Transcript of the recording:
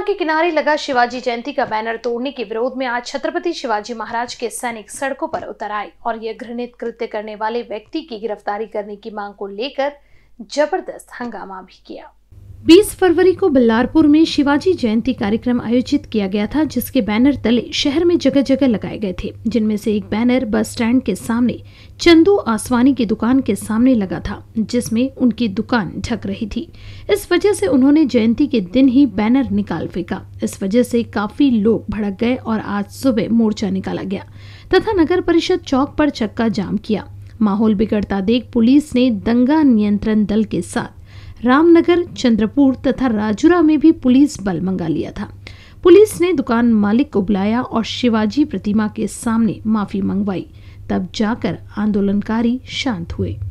बाजार के किनारे लगा शिवाजी जयंती का बैनर तोड़ने के विरोध में आज छत्रपति शिवाजी महाराज के सैनिक सड़कों पर उतर आए और यह घृणित कृत्य करने वाले व्यक्ति की गिरफ्तारी करने की मांग को लेकर जबरदस्त हंगामा भी किया 20 फरवरी को बल्लारपुर में शिवाजी जयंती कार्यक्रम आयोजित किया गया था जिसके बैनर तले शहर में जगह जगह लगाए गए थे जिनमें से एक बैनर बस स्टैंड के सामने चंदू आसवानी की दुकान के सामने लगा था जिसमें उनकी दुकान ढक रही थी इस वजह से उन्होंने जयंती के दिन ही बैनर निकाल फेंका इस वजह से काफी लोग भड़क गए और आज सुबह मोर्चा निकाला गया तथा नगर परिषद चौक पर चक्का जाम किया माहौल बिगड़ता देख पुलिस ने दंगा नियंत्रण दल के साथ रामनगर चंद्रपुर तथा राजुरा में भी पुलिस बल मंगा लिया था पुलिस ने दुकान मालिक को बुलाया और शिवाजी प्रतिमा के सामने माफी मंगवाई तब जाकर आंदोलनकारी शांत हुए